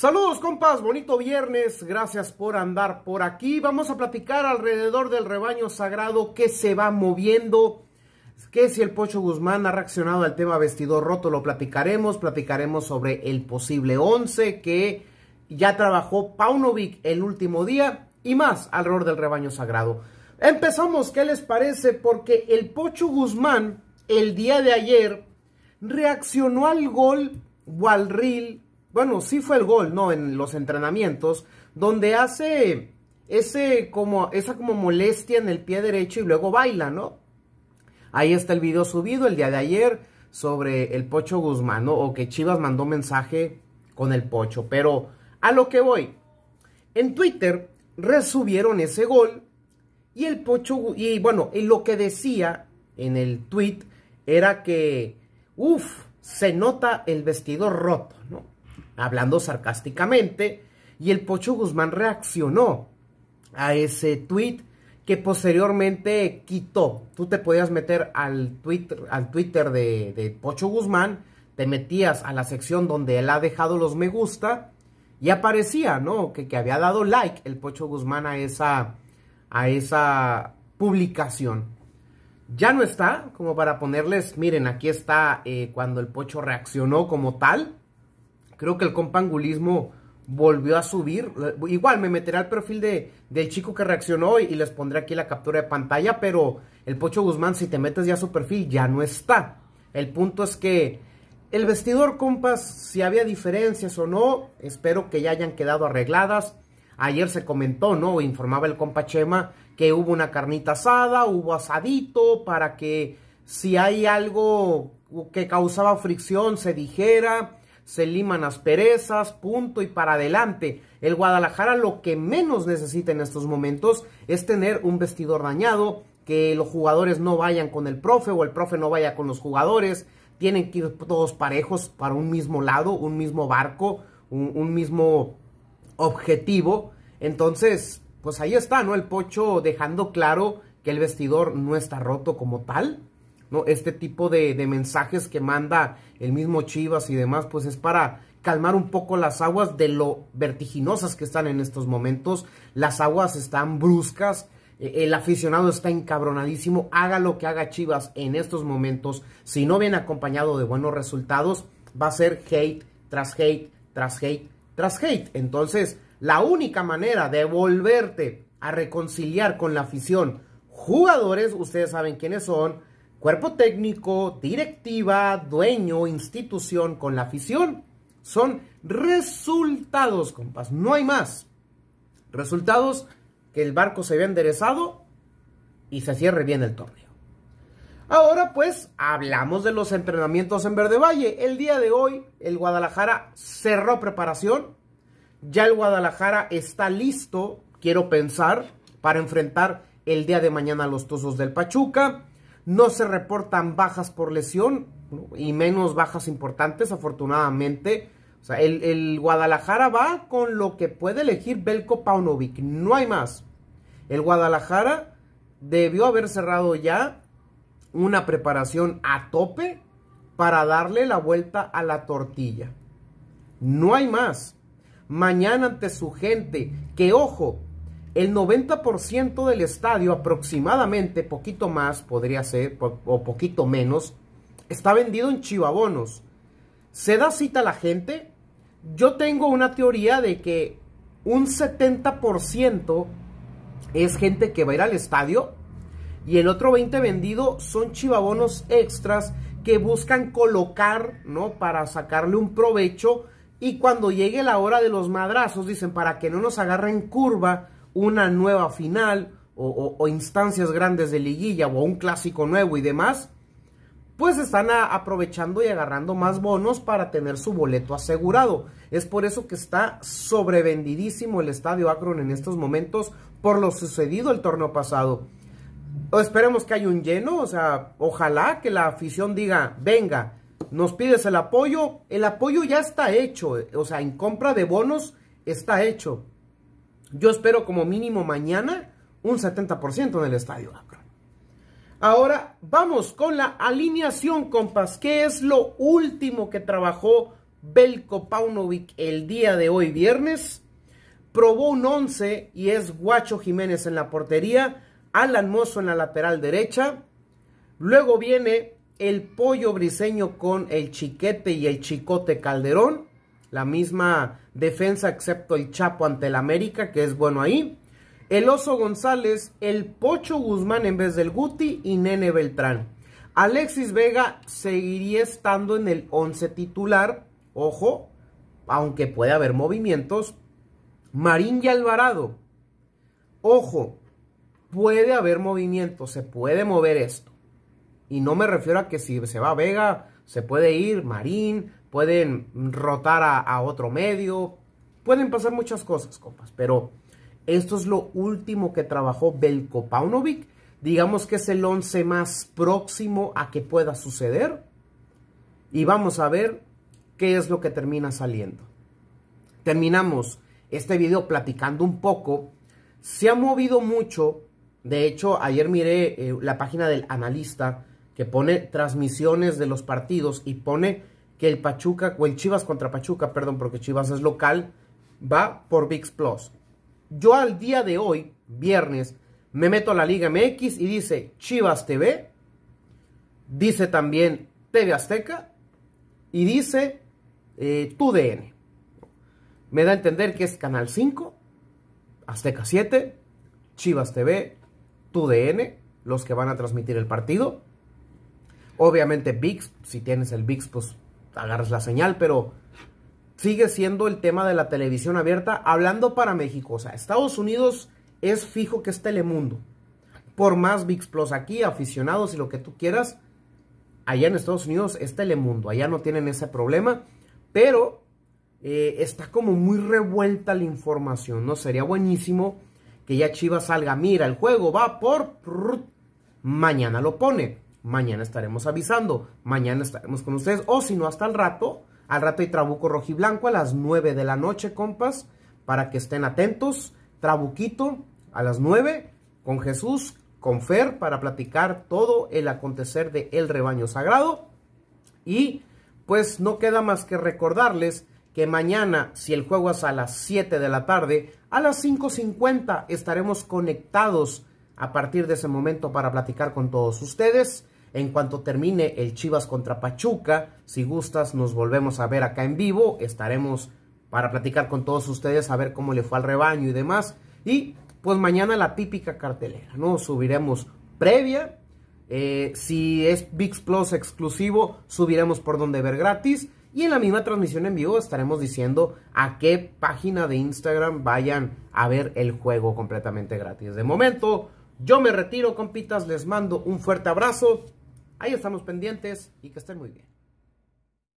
Saludos compas, bonito viernes, gracias por andar por aquí. Vamos a platicar alrededor del rebaño sagrado que se va moviendo, que si el Pocho Guzmán ha reaccionado al tema vestidor roto, lo platicaremos, platicaremos sobre el posible 11 que ya trabajó Paunovic el último día y más alrededor del rebaño sagrado. Empezamos, ¿qué les parece? Porque el Pocho Guzmán el día de ayer reaccionó al gol Walril bueno, sí fue el gol, ¿no? En los entrenamientos, donde hace ese como, esa como molestia en el pie derecho y luego baila, ¿no? Ahí está el video subido el día de ayer sobre el Pocho Guzmán, ¿no? O que Chivas mandó mensaje con el Pocho. Pero a lo que voy, en Twitter resubieron ese gol y el Pocho, y bueno, y lo que decía en el tweet era que, uff, se nota el vestido roto, ¿no? hablando sarcásticamente, y el Pocho Guzmán reaccionó a ese tweet que posteriormente quitó. Tú te podías meter al Twitter, al Twitter de, Pocho Guzmán, te metías a la sección donde él ha dejado los me gusta y aparecía, ¿no? Que, había dado like el Pocho Guzmán a esa, a esa publicación. Ya no está, como para ponerles, miren, aquí está eh, cuando el Pocho reaccionó como tal. Creo que el compangulismo volvió a subir. Igual me meteré al perfil de, del chico que reaccionó y, y, les pondré aquí la captura de pantalla, pero el Pocho Guzmán, si te metes ya a su perfil, ya no está. El punto es que el vestidor, compas, si había diferencias o no, espero que ya hayan quedado arregladas. Ayer se comentó, ¿no? Informaba el compa Chema que hubo una carnita asada, hubo asadito, para que si hay algo que causaba fricción se dijera se liman asperezas, punto y para adelante. El Guadalajara lo que menos necesita en estos momentos es tener un vestidor dañado, que los jugadores no vayan con el profe o el profe no vaya con los jugadores. Tienen que ir todos parejos para un mismo lado, un mismo barco, un, un mismo objetivo. Entonces, pues ahí está, ¿no? El Pocho dejando claro que el vestidor no está roto como tal, ¿no? Este tipo de, de, mensajes que manda el mismo Chivas y demás, pues es para calmar un poco las aguas de lo vertiginosas que están en estos momentos. Las aguas están bruscas, e, el aficionado está encabronadísimo, haga lo que haga Chivas en estos momentos, si no viene acompañado de buenos resultados, va a ser hate tras hate, tras hate, tras hate. Entonces, la única manera de volverte a reconciliar con la afición, jugadores, ustedes saben quiénes son, Cuerpo técnico, directiva, dueño, institución con la afición. Son resultados, compas, no hay más. Resultados que el barco se vea enderezado y se cierre bien el torneo. Ahora pues hablamos de los entrenamientos en Verde Valle. El día de hoy el Guadalajara cerró preparación. Ya el Guadalajara está listo, quiero pensar, para enfrentar el día de mañana a los tozos del Pachuca no se reportan bajas por lesión, y menos bajas importantes, afortunadamente. sea, el, el, Guadalajara va con lo que puede elegir Belko Paunovic, no hay más. El Guadalajara debió haber cerrado ya una preparación a tope para darle la vuelta a la tortilla. No hay más. Mañana ante su gente, que ojo, el 90% del estadio aproximadamente, poquito más podría ser, o poquito menos, está vendido en chivabonos. Se da cita a la gente. Yo tengo una teoría de que un 70% es gente que va a ir al estadio y el otro 20 vendido son chivabonos extras que buscan colocar, ¿no? Para sacarle un provecho y cuando llegue la hora de los madrazos, dicen, para que no nos agarren curva, una nueva final o, instancias grandes de liguilla o un clásico nuevo y demás, pues están aprovechando y agarrando más bonos para tener su boleto asegurado. Es por eso que está sobrevendidísimo el estadio Akron en estos momentos por lo sucedido el torneo pasado. O esperemos que haya un lleno, o sea, ojalá que la afición diga, venga, nos pides el apoyo, el apoyo ya está hecho, o sea, en compra de bonos está hecho. Yo espero como mínimo mañana un 70% en el estadio, Acro. Ahora vamos con la alineación, compas. ¿Qué es lo último que trabajó Belko Paunovic el día de hoy, viernes? Probó un 11 y es Guacho Jiménez en la portería, Alan Mozo en la lateral derecha. Luego viene el pollo briseño con el chiquete y el chicote Calderón la misma defensa excepto el Chapo ante el América, que es bueno ahí. El Oso González, el Pocho Guzmán en vez del Guti y Nene Beltrán. Alexis Vega seguiría estando en el 11 titular, ojo, aunque puede haber movimientos. Marín y Alvarado, ojo, puede haber movimientos, se puede mover esto. Y no me refiero a que si se va Vega se puede ir Marín, pueden rotar a, otro medio, pueden pasar muchas cosas, compas, pero esto es lo último que trabajó Belko Paunovic. Digamos que es el once más próximo a que pueda suceder. Y vamos a ver qué es lo que termina saliendo. Terminamos este video platicando un poco. Se ha movido mucho. De hecho, ayer miré eh, la página del analista que pone transmisiones de los partidos y pone que el Pachuca, o el Chivas contra Pachuca, perdón, porque Chivas es local, va por VIX Plus. Yo al día de hoy, viernes, me meto a la Liga MX y dice Chivas TV, dice también TV Azteca y dice eh, TUDN. Me da a entender que es Canal 5, Azteca 7, Chivas TV, TUDN, los que van a transmitir el partido. Obviamente VIX, si tienes el VIX, pues agarras la señal, pero sigue siendo el tema de la televisión abierta, hablando para México. O sea, Estados Unidos es fijo que es Telemundo. Por más VIX Plus aquí, aficionados y lo que tú quieras, allá en Estados Unidos es Telemundo. Allá no tienen ese problema, pero eh, está como muy revuelta la información, ¿no? Sería buenísimo que ya Chivas salga, mira, el juego va por... Mañana lo pone mañana estaremos avisando, mañana estaremos con ustedes, o si no, hasta el rato, al rato hay Trabuco Rojiblanco a las 9 de la noche, compas, para que estén atentos, Trabuquito a las 9, con Jesús, con Fer, para platicar todo el acontecer de El Rebaño Sagrado, y pues no queda más que recordarles que mañana, si el juego es a las 7 de la tarde, a las 5.50 estaremos conectados a partir de ese momento para platicar con todos ustedes. En cuanto termine el Chivas contra Pachuca, si gustas nos volvemos a ver acá en vivo, estaremos para platicar con todos ustedes a ver cómo le fue al rebaño y demás. Y pues mañana la típica cartelera, ¿no? Subiremos previa. Eh, si es VIX Plus exclusivo, subiremos por donde ver gratis. Y en la misma transmisión en vivo estaremos diciendo a qué página de Instagram vayan a ver el juego completamente gratis. De momento, yo me retiro, compitas. Les mando un fuerte abrazo. Ahí estamos pendientes y que estén muy bien.